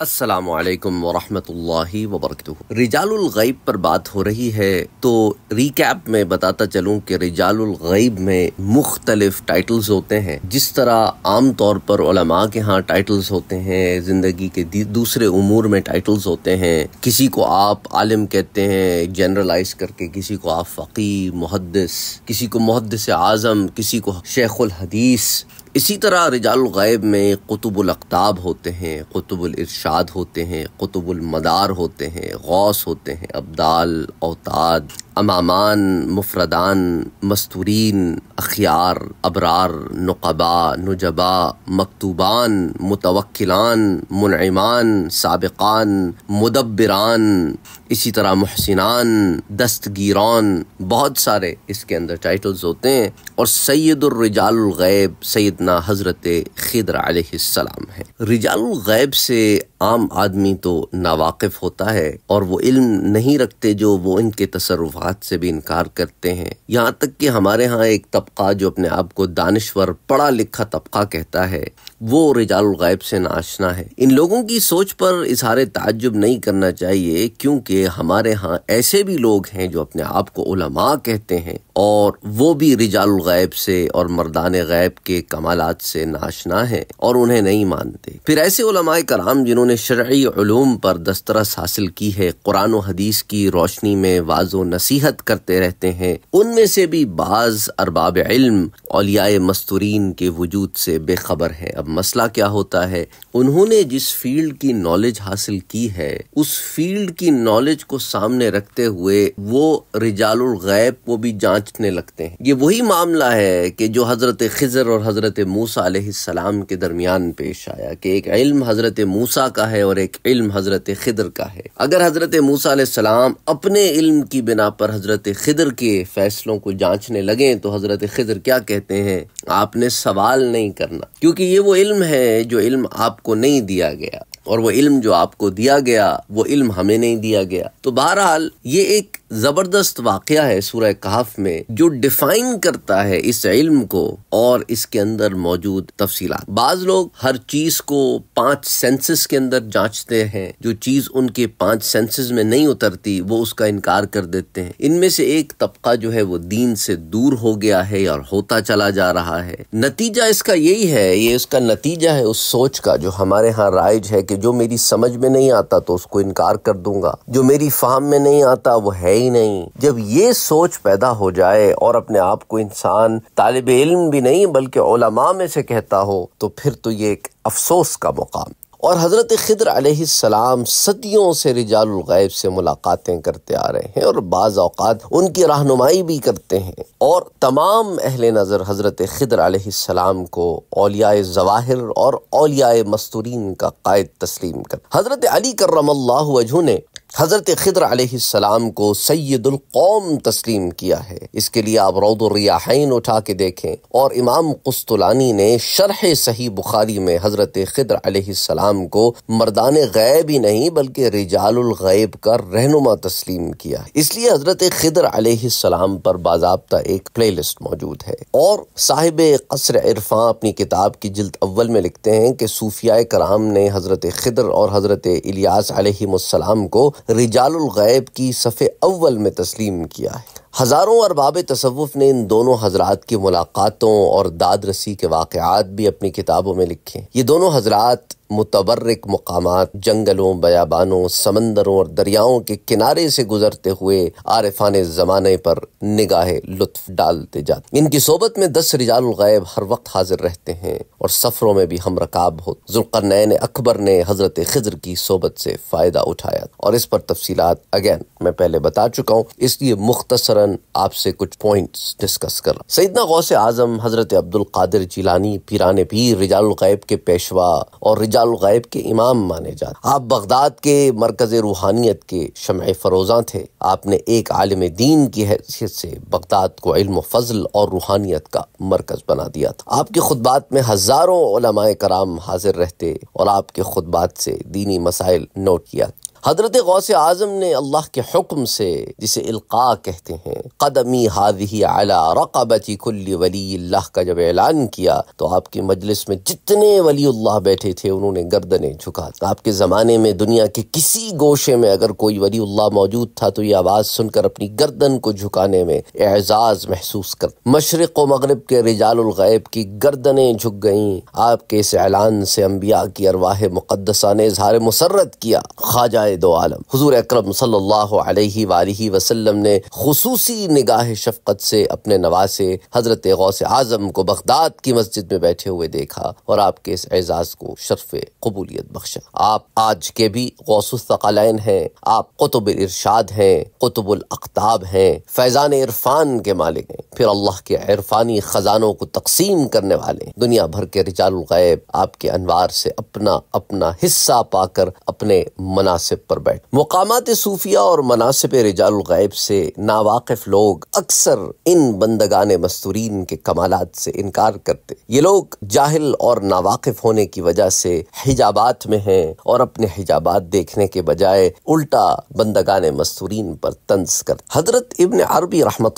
असलकम वरहमतुल्लाहि वबरक रिजालब पर बात हो रही है तो रिकैप में बताता चलूँ कि रिजालब में मुख्तलिफ टाइटल्स होते हैं जिस तरह आम तौर पर के यहाँ टाइटल्स होते हैं ज़िंदगी के दूसरे उमूर में टाइटल्स होते हैं किसी को आप आलिम कहते हैं जनरलाइज करके किसी को आप फ़की मुहदस किसी को मुहदस आज़म किसी को शेखुलहदीस हदीस इसी तरह रिजाल गैब में कुतुबुल होते हैं कुतुबुल इरशाद होते हैं कुतुबुल मदार होते हैं गौस होते हैं अब्दाल अवताद अमामान मुफरदान मस्तूरीन अखियार अबरार नकबा नजबा मकतूबान मुतवक्लान मुनमान सबकान मुदब्बरान इसी तरह महसिनान दस्तगीरान बहुत सारे इसके अंदर टाइटल्स होते हैं और सैदुलरजालगैब सैदना हज़रत खिदर आसलाम है रिजालगैब से आम आदमी तो नावाकिफ़ होता है और वो इल्म नहीं रखते जो वो इनके तसरफ़ा बात से भी इनकार करते हैं यहाँ तक कि हमारे यहाँ एक तबका जो अपने आप को दानश्वर पढ़ा लिखा तबका कहता है वो रिजाल गायब से नाशना है इन लोगों की सोच पर इजहार ताजुब नहीं करना चाहिए क्योंकि हमारे यहाँ ऐसे भी लोग हैं जो अपने आप को उलमा कहते हैं और वो भी रिजाल गायब से और मर्दान गायब के कमालत से नाशना है और उन्हें नहीं मानते फिर ऐसे उलमाए कराम जिन्होंने शर्य पर दस्तरस हासिल की है कुरान हदीस की रोशनी में वाजो नसी नसीहत करते रहते हैं उनमें से भी बाज अरबाब इल्म अलियाए मस्तूरीन के वजूद से बेखबर है अब मसला क्या होता है उन्होंने जिस फील्ड की नॉलेज हासिल की है उस फील्ड की नॉलेज को सामने रखते हुए वो रिजालुल गैब को भी जांचने लगते हैं ये वही मामला है कि जो हजरत खिजर और हजरत मूसा के दरमियान पेश आया कि एक इल्म हजरत मूसा का है और एक इल्म हजरत खिदर का है अगर हजरत मूसा सलाम अपने इल्म की बिना पर पर हज़रत खिदर के फ़ैसलों को जांचने लगें तो हज़रत खिदर क्या कहते हैं आपने सवाल नहीं करना क्योंकि ये वो इल्म है जो इल्म आपको नहीं दिया गया और वो इल्म जो आपको दिया गया वो इल्म हमें नहीं दिया गया तो बहरहाल ये एक ज़बरदस्त वाक़ है सूर्य कहाफ में जो डिफाइन करता है इस इल्म को और इसके अंदर मौजूद तफसीला बाज लोग हर चीज़ को पांच सेंसेस के अंदर जांचते हैं जो चीज़ उनके पांच सेंसेस में नहीं उतरती वो उसका इनकार कर देते हैं इनमें से एक तबका जो है वो दीन से दूर हो गया है और होता चला जा रहा है नतीजा इसका यही है ये इसका नतीजा है उस सोच का जो हमारे यहाँ राइज है कि जो मेरी समझ में नहीं आता तो उसको इनकार कर दूंगा जो मेरी फाहम में नहीं आता वो है ही नहीं जब ये सोच पैदा हो जाए और अपने आप को इंसान तालब इल्म भी नहीं बल्कि ओलमा में से कहता हो तो फिर तो ये एक अफसोस का मुकाम और हज़रत खिदर सलाम सदियों से रिजालगैब से मुलाकातें करते आ रहे हैं और बाज़ अवत उनकी रहनुमाई भी करते हैं और तमाम अहल नज़र हज़रत खिदर सलाम को अलियाए जवाहिर और अलियाए मस्तूरीन का कायद तस्लीम कर हज़रत अली करम वजू ने हज़रत खदर आलाम को कौम तस्लीम किया है इसके लिए आप रौदरियान उठा के देखें और इमाम कुस्तुलानी ने शरह सही बुखारी में हज़रत खदर आलाम को मर्दान गैब ही नहीं बल्कि रिजालगैब का रहनुमा तस्लीम किया इसलिए हज़रत खदर आसमाम पर बाबा एक प्ले लिस्ट मौजूद है और साहिब कसर इरफान अपनी किताब की जल्द अव्वल में लिखते हैं कि सूफिया कराम ने हज़रत खद्र और हज़रत इलियास आसमाम को गैब की सफ़े अव्वल में तस्लीम किया है हज़ारों अरबाब तसवुफ़ ने इन दोनों हजरात की मुलाकातों और दाद रसी के वाकत भी अपनी किताबों में लिखे ये दोनों हजरात मुतवरक मकाम जंगलों बयाबानों समंदरों और दरियाओं के किनारे से गुजरते हुए आरफान ज़माने पर निगाह लुत्फ डालते जाते इनकी सोबत में दस रिजालगैब हर वक्त हाजिर रहते हैं और सफ़रों में भी हम रकाब हो जुल्कन अकबर ने हज़रत खजर की सोबत से फ़ायदा उठाया और इस पर तफसीत अगैन मैं पहले बता चुका हूँ इसलिए मुख्तसरा दौरान आपसे कुछ पॉइंट्स डिस्कस कर रहा सईदना गौस आजम हजरत अब्दुल कादिर जिलानी पीरान पीर रिजाल गैब के पेशवा और रिजाल गैब के इमाम माने जाते आप बगदाद के मरकज रूहानियत के शम फरोजा थे आपने एक आलम दीन की हैसियत से बगदाद को इल्म फजल और रूहानियत का मरकज बना दिया था आपके खुदबात में हजारों कराम हाजिर रहते और आपके खुदबात से दीनी मसाइल नोट किया हज़रत गौस आज़म ने अल्लाह के हुक्म से जिसे इल्का कहते हैं कदमी हादही आला रकाबती कुल्ली वली अल्लाह का जब ऐलान किया तो आपकी मजलिस में जितने वली अल्लाह बैठे थे उन्होंने गर्दने झुका आपके ज़माने में दुनिया के किसी गोशे में अगर कोई वली अल्लाह मौजूद था तो ये आवाज़ सुनकर अपनी गर्दन को झुकाने में एजाज़ महसूस कर मशरक़ व मगरब के रिजालगैब की गर्दने झुक गई आपके इस ऐलान से अम्बिया की अरवाह मुक़दसा ने इजहार मुसरत किया खाजाए दो आलम हजूर अक्रम वसल्लम ने खसूसी निगाह शफकत से अपने नवासे हजरत गौस आजम को बगदाद की मस्जिद में बैठे हुए देखा और आपके इस एजाज को शरफ कबूलियत बख्शा आप आज के भी गौसुस्तकालन हैं आप कुतुब इरशाद हैं कुतुबुल अख्ताब हैं फैज़ान इरफान के मालिक हैं फिर अल्लाह के इरफानी ख़जानों को तकसीम करने वाले दुनिया भर के रिजालैब आपके अनवार से अपना अपना हिस्सा पाकर अपने मुनासिब पर बैठ मकामत सूफिया और मनासिब रजालगैब से नावाकिफ लोग अक्सर इन बंदगान मस्तूरीन के कमालत से इनकार करते ये लोग जाहिल और नावाकिफ होने की वजह से हिजाबात में हैं और अपने हिजाबात देखने के बजाय उल्टा बंदगान मस्तूरीन पर तंज कर हजरत इबन अरबी रहमत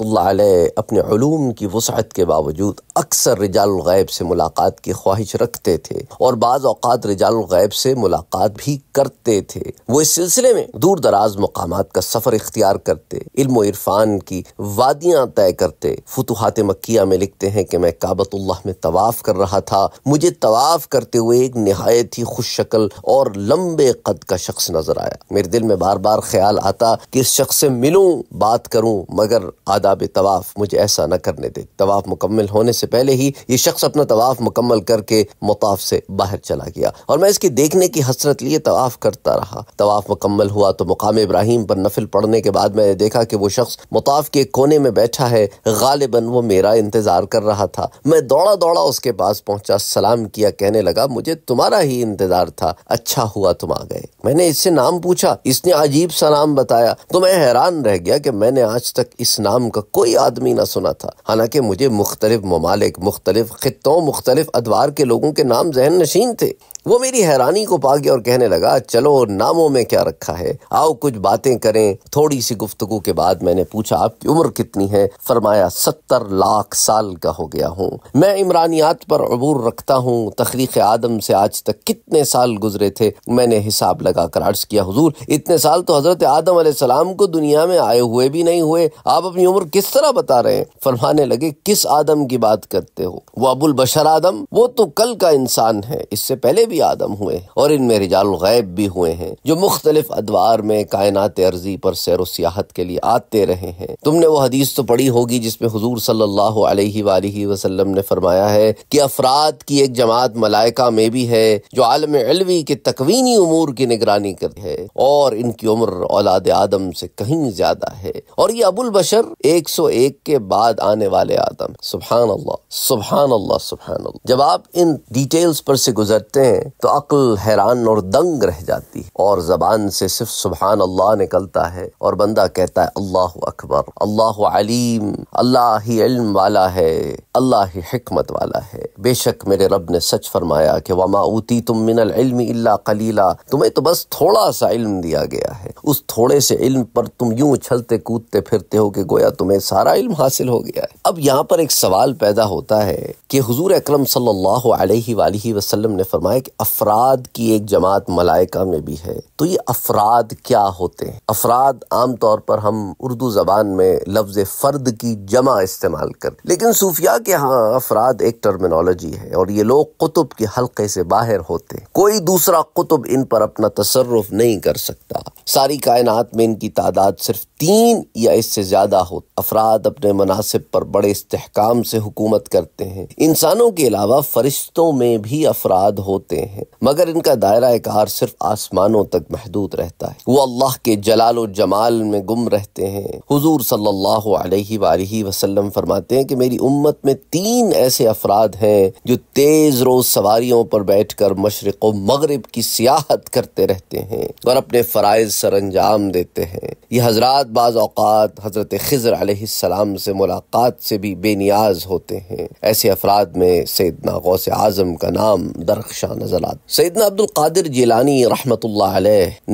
अपने अलूम की वसाहत के बावजूद अक्सर रजालगैब से मुलाकात की ख्वाहिश रखते थे और बाज़ अवत रजालगैब से मुलाकात भी करते थे वो इस सिलसिले में दूर दराज मकाम का सफर इख्तियार करते इल्म इरफान की वादियां तय करते फतूहत मक्या में लिखते हैं कि मैं काबतुल्लाह में तवाफ़ कर रहा था मुझे तवाफ़ करते हुए एक नहायत ही खुश शक्ल और लंबे कद का शख्स नजर आया मेरे दिल में बार बार ख्याल आता कि इस शख्स से मिलूं बात करूं मगर आदाब तवाफ़ मुझे ऐसा न करने दे तवाफ़ मुकम्मल होने से पहले ही ये शख्स अपना तवाफ़ मुकम्मल करके मुताफ से बाहर चला गया और मैं इसके देखने की हसरत लिए तवाफ़ करता रहा तवाफ मुताफ मुकम्मल हुआ तो मुकाम इब्राहिम पर नफिल पढ़ने के बाद मैंने देखा कि वो शख्स मुताफ के कोने में बैठा है गालिबा वो मेरा इंतजार कर रहा था मैं दौड़ा दौड़ा उसके पास पहुंचा सलाम किया कहने लगा मुझे तुम्हारा ही इंतजार था अच्छा हुआ तुम आ गए मैंने इससे नाम पूछा इसने अजीब सा नाम बताया तो मैं हैरान रह गया कि मैंने आज तक इस नाम का कोई आदमी ना सुना था हालांकि मुझे मुख्तलिफ ममालिक मुख्तलिफ खत्ों मुख्तलिफ अदवार के लोगों के नाम जहन नशीन थे वो मेरी हैरानी को पा गया और कहने लगा चलो नामों में क्या रखा है आओ कुछ बातें करें थोड़ी सी गुफ्तगु के बाद मैंने पूछा आपकी उम्र कितनी है फरमाया सत्तर लाख साल का हो गया हूँ मैं इमरानियात पर अबूर रखता हूँ तखलीक आदम से आज तक कितने साल गुजरे थे मैंने हिसाब लगा कर अर्ज किया हजूर इतने साल तो हजरत आदम सलाम को दुनिया में आए हुए भी नहीं हुए आप अपनी उम्र किस तरह बता रहे हैं फरमाने लगे किस आदम की बात करते हो वो अबुल बशर आदम वो तो कल का इंसान है इससे पहले भी भी आदम हुए हैं और इनमें रिजाल गैब भी हुए हैं जो मुख्तलिफ अदवार में कायनात अर्जी पर सैर सियाहत के लिए आते रहे हैं तुमने वो हदीस तो पढ़ी होगी जिसमें हजूर सल्लल्लाहु अलैहि वसल्लम ने फरमाया है कि अफराद की एक जमात मलाइका में भी है जो आलम अलवी के तकवीनी उमूर की निगरानी कर है और इनकी उम्र औलाद आदम से कहीं ज्यादा है और ये अबुल बशर एक सौ एक के बाद आने वाले आदम सुबह सुबह सुबह जब आप इन डिटेल्स पर से गुजरते हैं तो अक्ल हैरान और दंग रह जाती है और जबान से सिर्फ सुबहान अल्लाह निकलता है और बंदा कहता है अल्लाह अकबर अल्लाह अलीम अल्लाह ही इल्म वाला है अल्लाह ही हिकमत वाला है बेशक मेरे रब ने सच फरमाया कि वमा ऊती तुम मिनल इल्म इल्ला कलीला तुम्हें तो बस थोड़ा सा इल्म दिया गया है उस थोड़े से इल्म पर तुम यूं उछलते कूदते फिरते हो कि गोया तुम्हें सारा इल्म हासिल हो गया है अब यहाँ पर एक सवाल पैदा होता है कि हुजूर अकरम सल्लल्लाहु अलैहि वसल्लम ने फरमाया कि अफराद की एक जमात मलाइका में भी है तो ये अफराद क्या होते हैं अफराद आमतौर पर हम उर्दू जबान में लफ्ज फर्द की जमा इस्तेमाल कर लेकिन सूफिया के यहाँ अफराद एक टर्मिनोलॉजी है और ये लोग कुतुब के हल्के से बाहर होते कोई दूसरा कुतुब इन पर अपना तसरफ नहीं कर सकता सारी कायनात में इनकी तादाद सिर्फ तीन या इससे ज्यादा हो अफराद अपने मुनासिब पर बड़े इस्तेकाम से हुकूमत करते हैं इंसानों के अलावा फरिश्तों में भी अफराद होते करते हैं मगर इनका दायरा कार सिर्फ आसमानों तक महदूद रहता है वो अल्लाह के जलाल जमाल में गुम रहते हैं हुजूर सल्लल्लाहु अलैहि वसल्लम फरमाते हैं कि मेरी उम्मत में तीन ऐसे अफराद हैं जो तेज रोज सवारियों पर बैठ कर मशरक मगरब की सियाहत करते रहते हैं और अपने फ़रज़ सर अंजाम देते हैं ये हजरात बाज़ात हज़रत खजर सलाम से मुलाकात से भी बेनियाज होते हैं ऐसे अफराद में सैदना गौस आजम का नाम दरख्शान नजरात सैदना अब्दुल कादिर जिलानी रहमत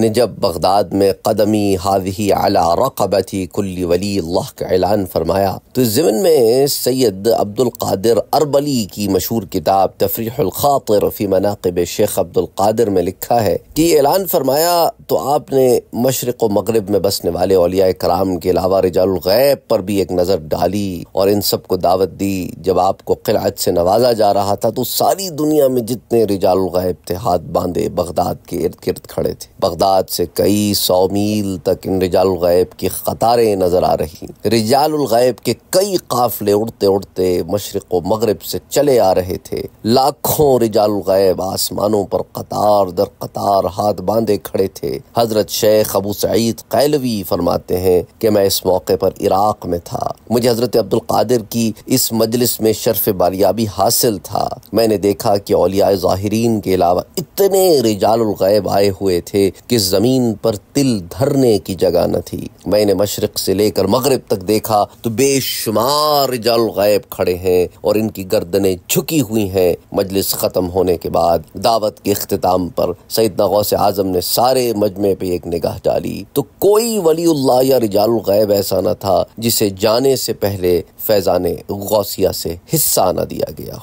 ने जब बगदाद में कदमी हादही आला रकबती कुल्ली वली अल्लाह का ऐलान फरमाया तो इस ज़मन में सैयद अब्दुल कादिर अरबली की मशहूर किताब तफरी फ़ी मनाकब शेख अब्दुल कादिर में लिखा है कि ऐलान फरमाया तो आपने मशरक़ व मगरब में बसने वाले अलिया कराम के अलावा रजालगैब पर भी एक नज़र डाली और इन सबको दावत दी जब आपको किलात से नवाजा जा रहा था तो सारी दुनिया में जितने रिजाल गायब थे हाथ बांधे बगदाद के इर्द गिर्द खड़े थे बगदाद से कई सौ मील तक इन रिजाल गैब की कतारें नजर आ रही रिजाल गैब के कई काफले उड़ते उड़ते मशरक व मगरब से चले आ रहे थे लाखों रिजाल गैब आसमानों पर कतार दर कतार हाथ बांधे खड़े थे हजरत शेख अबू सईद कैलवी फरमाते हैं कि मैं इस मौके पर इराक में था मुझे हजरत अब्दुल कादिर की इस मजलिस में शर्फ बालियाबी हासिल था मैंने देखा कि अलिया ज़ाहरीन जमीन के अलावा इतने रिजालगैब आए हुए थे कि ज़मीन पर तिल धरने की जगह न थी मैंने मशरक से लेकर मगरब तक देखा तो बेशुमार रिजालगैब खड़े हैं और इनकी गर्दनें झुकी हुई हैं मजलिस ख़त्म होने के बाद दावत के अख्ताम पर सैदना गौस आजम ने सारे मजमे पे एक निगाह डाली तो कोई वली या गैब ऐसा न था जिसे जाने से पहले फैज़ान गौसिया से हिस्सा न दिया गया